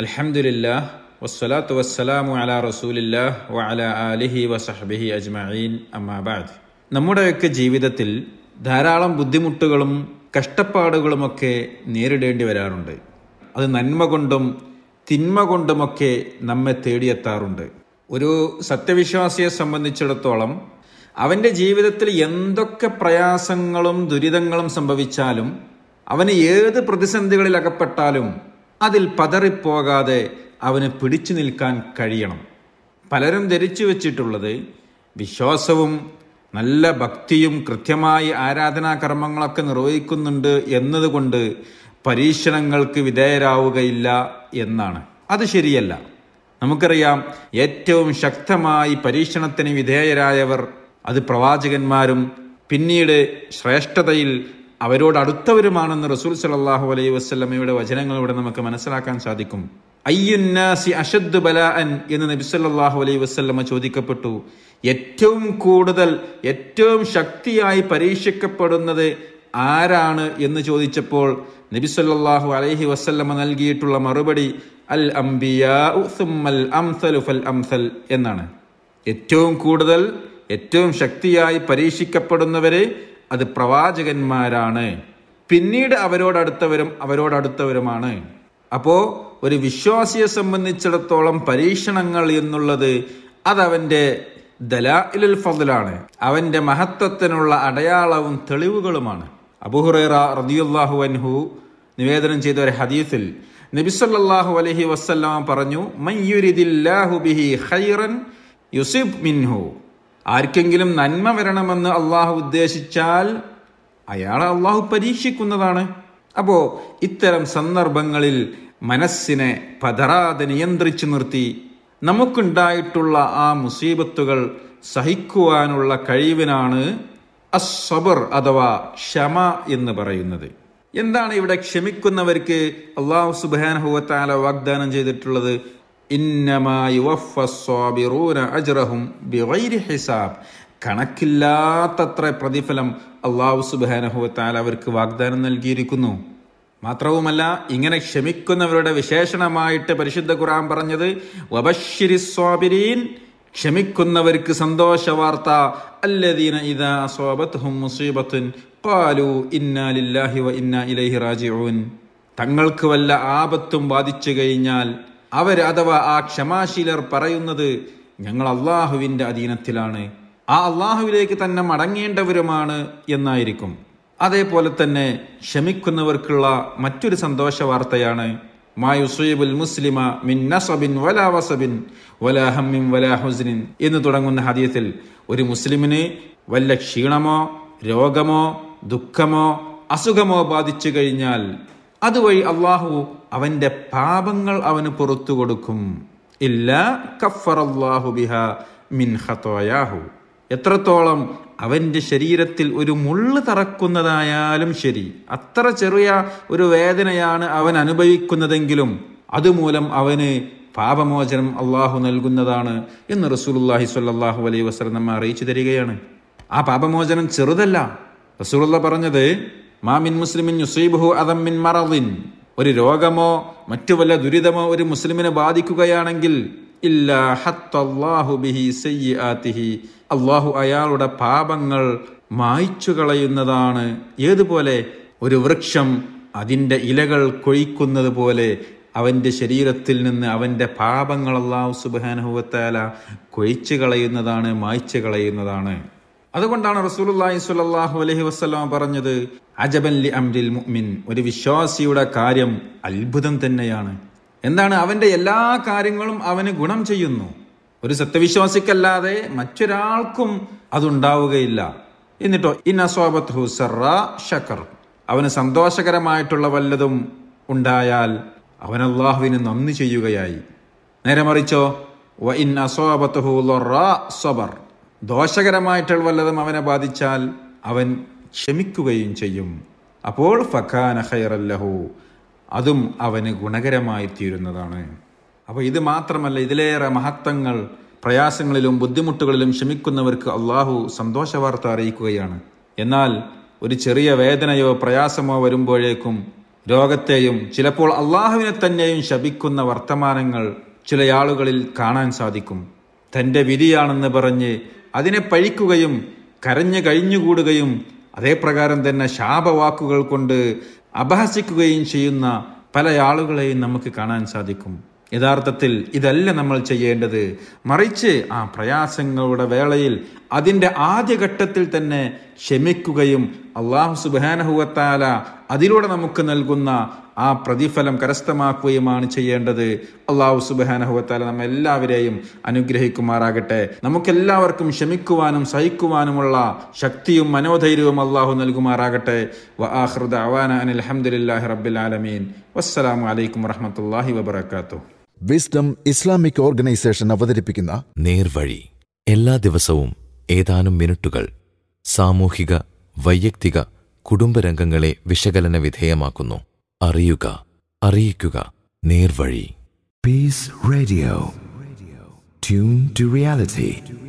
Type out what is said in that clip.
അലഹമുല്ലാ വസ്സലാത്തു വസ്സലാമു അല റസൂലില്ലാ വഅല ആലിഹി വസഹബിഹി അജ്മീൻ അമ്മാബാദ് നമ്മുടെയൊക്കെ ജീവിതത്തിൽ ധാരാളം ബുദ്ധിമുട്ടുകളും കഷ്ടപ്പാടുകളുമൊക്കെ നേരിടേണ്ടി വരാറുണ്ട് അത് നന്മ കൊണ്ടും തിന്മ കൊണ്ടുമൊക്കെ നമ്മെ തേടിയെത്താറുണ്ട് ഒരു സത്യവിശ്വാസിയെ സംബന്ധിച്ചിടത്തോളം അവൻ്റെ ജീവിതത്തിൽ എന്തൊക്കെ പ്രയാസങ്ങളും ദുരിതങ്ങളും സംഭവിച്ചാലും അവന് ഏത് പ്രതിസന്ധികളിൽ അകപ്പെട്ടാലും അതിൽ പതറിപ്പോകാതെ അവന് പിടിച്ചു നിൽക്കാൻ കഴിയണം പലരും ധരിച്ചു വച്ചിട്ടുള്ളത് വിശ്വാസവും നല്ല ഭക്തിയും കൃത്യമായി കർമ്മങ്ങളൊക്കെ നിർവഹിക്കുന്നുണ്ട് എന്നതുകൊണ്ട് പരീക്ഷണങ്ങൾക്ക് വിധേയരാവുകയില്ല എന്നാണ് അത് ശരിയല്ല നമുക്കറിയാം ഏറ്റവും ശക്തമായി പരീക്ഷണത്തിന് വിധേയരായവർ അത് പ്രവാചകന്മാരും പിന്നീട് ശ്രേഷ്ഠതയിൽ അവരോട് അടുത്തവരുമാണെന്ന് റസൂൽ സലാഹു അലൈഹി വസ്ലമയുടെ ഇവിടെ നമുക്ക് മനസ്സിലാക്കാൻ സാധിക്കും അയ്യുന്നാസി അഷദ് ബലാഅൻ എന്ന് നബി സല്ലാഹു അലൈഹി വസ്ലമ ചോദിക്കപ്പെട്ടു ഏറ്റവും കൂടുതൽ ഏറ്റവും ശക്തിയായി പരീക്ഷിക്കപ്പെടുന്നത് ആരാണ് എന്ന് ചോദിച്ചപ്പോൾ നബി സല്ലാഹു അലൈഹി വസ്ല്ലമ നൽകിയിട്ടുള്ള മറുപടി അൽ അംബിയുമൽ അംസലു ഫൽ അംസൽ എന്നാണ് ഏറ്റവും കൂടുതൽ ഏറ്റവും ശക്തിയായി പരീക്ഷിക്കപ്പെടുന്നവരെ അത് പ്രവാചകന്മാരാണ് പിന്നീട് അവരോടടുത്തവരും അവരോടടുത്തവരുമാണ് അപ്പോൾ ഒരു വിശ്വാസിയെ സംബന്ധിച്ചിടത്തോളം പരീക്ഷണങ്ങൾ എന്നുള്ളത് അതവൻ്റെ ദലാഇലുൽ ഫضലാണ് അവൻ്റെ മഹത്വത്തിനുള്ള അടയാളവും തെളിവുകളുമാണ് അബുഹുറേറ റദിയുല്ലാഹു അൻഹു നിവേദനം ചെയ്ത ഒരു ഹദീസിൽ നബിസല്ലാഹു അലഹി വസ്ല്ലാം പറഞ്ഞു മയ്യുരിദില്ലാഹു ബിഹി ഖൈറൻ യുസിബ് മിൻഹു ആർക്കെങ്കിലും നന്മ വരണമെന്ന് അള്ളാഹു ഉദ്ദേശിച്ചാൽ അയാളെ അള്ളാഹു പരീക്ഷിക്കുന്നതാണ് അപ്പോൾ ഇത്തരം സന്ദർഭങ്ങളിൽ മനസ്സിനെ പതറാതെ നിയന്ത്രിച്ചു നിർത്തി നമുക്കുണ്ടായിട്ടുള്ള ആ മുസീബത്തുകൾ സഹിക്കുവാനുള്ള കഴിവിനാണ് അസ്വബർ അഥവാ ക്ഷമ എന്ന് പറയുന്നത് എന്താണ് ഇവിടെ ക്ഷമിക്കുന്നവർക്ക് അള്ളാഹു സുബാനഹുവത്താല വാഗ്ദാനം ചെയ്തിട്ടുള്ളത് അജ്റഹും ഹിസാബ് കണക്കില്ലാത്തത്ര പ്രതിഫലം അള്ളാഹു സുബാനഹുത്താൽ അവർക്ക് വാഗ്ദാനം നൽകിയിരിക്കുന്നു മാത്രവുമല്ല ഇങ്ങനെ ക്ഷമിക്കുന്നവരുടെ വിശേഷണമായിട്ട് പരിശുദ്ധ ഖുറാൻ പറഞ്ഞത് ക്ഷമിക്കുന്നവർക്ക് സന്തോഷ വാർത്ത അല്ലദീന ഇദാ ഇന്നാ ലില്ലാഹി വ ഇന്നാ ഇലൈഹി റാജിഊൻ തങ്ങൾക്ക് വല്ല ആപത്തും ബാധിച്ചു കഴിഞ്ഞാൽ അവർ അഥവാ ആ ക്ഷമാശീലർ പറയുന്നത് ഞങ്ങൾ അള്ളാഹുവിൻ്റെ അധീനത്തിലാണ് ആ അള്ളാഹുവിലേക്ക് തന്നെ മടങ്ങേണ്ടവരുമാണ് എന്നായിരിക്കും അതേപോലെ തന്നെ ക്ഷമിക്കുന്നവർക്കുള്ള മറ്റൊരു സന്തോഷ വാർത്തയാണ് മായുസുബുൽ മുസ്ലിമ മിൻ നസബിൻ വലാ വസബിൻ വലാ ഹമ്മിൻ വലാ ഹുസ്നിൻ എന്ന് തുടങ്ങുന്ന ഹദീസിൽ ഒരു മുസ്ലിമിന് വല്ല ക്ഷീണമോ രോഗമോ ദുഃഖമോ അസുഖമോ ബാധിച്ചു കഴിഞ്ഞാൽ അതുവഴി അള്ളാഹു അവൻ്റെ പാപങ്ങൾ അവന് പുറത്തു കൊടുക്കും ഇല്ല കഫറല്ലാഹു ബിഹ മിൻ എത്രത്തോളം അവൻ്റെ ശരീരത്തിൽ ഒരു മുള്ളു തറക്കുന്നതായാലും ശരി അത്ര ചെറിയ ഒരു വേദനയാണ് അവൻ അനുഭവിക്കുന്നതെങ്കിലും അതുമൂലം അവന് പാപമോചനം അള്ളാഹു നൽകുന്നതാണ് എന്ന് റസൂലുല്ലാഹി സ്വല്ലാഹു അലൈ വസ്ലം നമ്മ അറിയിച്ചു തരികയാണ് ആ പാപമോചനം ചെറുതല്ല റസൂലുള്ള പറഞ്ഞത് മാമിൻ മുസ്ലിമിൻ യുസൈബുഹു അതമ്മിൻ മറവിൻ ഒരു രോഗമോ മറ്റു വല്ല ദുരിതമോ ഒരു മുസ്ലിമിനെ ബാധിക്കുകയാണെങ്കിൽ അള്ളാഹു അയാളുടെ പാപങ്ങൾ മായ്ച്ചു കളയുന്നതാണ് ഏതുപോലെ ഒരു വൃക്ഷം അതിൻ്റെ ഇലകൾ കൊഴിക്കുന്നത് പോലെ അവൻ്റെ ശരീരത്തിൽ നിന്ന് അവൻ്റെ പാപങ്ങൾ അള്ളാഹു സുബാനുഭവത്താല കൊഴിച്ചു കളയുന്നതാണ് മായ്ച്ചു കളയുന്നതാണ് അതുകൊണ്ടാണ് റസൂലുല്ലാഹി സ്വല്ലല്ലാഹു അലൈഹി വസ്ലാം പറഞ്ഞത് അജബല്ലി അംരിൽ മുഅ്മിൻ ഒരു വിശ്വാസിയുടെ കാര്യം അത്ഭുതം തന്നെയാണ് എന്താണ് അവന്റെ എല്ലാ കാര്യങ്ങളും അവന് ഗുണം ചെയ്യുന്നു ഒരു സത്യവിശ്വാസിക്കല്ലാതെ മറ്റൊരാൾക്കും അതുണ്ടാവുകയില്ല എന്നിട്ടോ ഇന്നസോബത്ത് ഹുസറ ഷക്കർ അവന് സന്തോഷകരമായിട്ടുള്ള വല്ലതും ഉണ്ടായാൽ അവൻ അള്ളാഹുവിന് നന്ദി ചെയ്യുകയായി നേരെ മറിച്ചോ വ ഇൻ അസോബത്ത് സബർ ദോഷകരമായിട്ടുള്ള വല്ലതും അവനെ ബാധിച്ചാൽ അവൻ ക്ഷമിക്കുകയും ചെയ്യും അപ്പോൾ ഫഖാന ഖൈറല്ലഹു അതും അവന് ഗുണകരമായി തീരുന്നതാണ് അപ്പോൾ ഇത് മാത്രമല്ല ഇതിലേറെ മഹത്വങ്ങൾ പ്രയാസങ്ങളിലും ബുദ്ധിമുട്ടുകളിലും ക്ഷമിക്കുന്നവർക്ക് അള്ളാഹു സന്തോഷ വാർത്ത അറിയിക്കുകയാണ് എന്നാൽ ഒരു ചെറിയ വേദനയോ പ്രയാസമോ വരുമ്പോഴേക്കും രോഗത്തെയും ചിലപ്പോൾ അള്ളാഹുവിനെ തന്നെയും ശപിക്കുന്ന വർത്തമാനങ്ങൾ ചില ആളുകളിൽ കാണാൻ സാധിക്കും തൻ്റെ വിധിയാണെന്ന് പറഞ്ഞ് അതിനെ പഴിക്കുകയും കരഞ്ഞു കഴിഞ്ഞുകൂടുകയും അതേപ്രകാരം തന്നെ ശാപവാക്കുകൾ കൊണ്ട് അപഹസിക്കുകയും ചെയ്യുന്ന പല ആളുകളെയും നമുക്ക് കാണാൻ സാധിക്കും യഥാർത്ഥത്തിൽ ഇതല്ല നമ്മൾ ചെയ്യേണ്ടത് മറിച്ച് ആ പ്രയാസങ്ങളുടെ വേളയിൽ അതിൻ്റെ ആദ്യഘട്ടത്തിൽ തന്നെ ക്ഷമിക്കുകയും അള്ളാഹു സുബാനഹുവത്താല അതിലൂടെ നമുക്ക് നൽകുന്ന ആ പ്രതിഫലം കരസ്ഥമാക്കുകയുമാണ് ചെയ്യേണ്ടത് അള്ളാഹു സുബാനഹുവത്താല നമ്മെ എല്ലാവരെയും അനുഗ്രഹിക്കുമാറാകട്ടെ നമുക്കെല്ലാവർക്കും ക്ഷമിക്കുവാനും സഹിക്കുവാനുമുള്ള ശക്തിയും മനോധൈര്യവും അള്ളാഹു നൽകുമാറാകട്ടെ വഹൃദ അവാന അനിൽ റബ്ബിൽ ആലമീൻ വസ്സലാമു അലൈക്കും വറഹമത്തല്ലാഹി വബർക്കാത്തു വിസ്ഡം ഇസ്ലാമിക് ഓർഗനൈസേഷൻ അവതരിപ്പിക്കുന്ന നേർവഴി എല്ലാ ദിവസവും ഏതാനും മിനിറ്റുകൾ സാമൂഹിക വൈയക്തിക കുടുംബരംഗങ്ങളെ വിശകലന വിധേയമാക്കുന്നു അറിയുക അറിയിക്കുക നേർവഴി peace radio tune to reality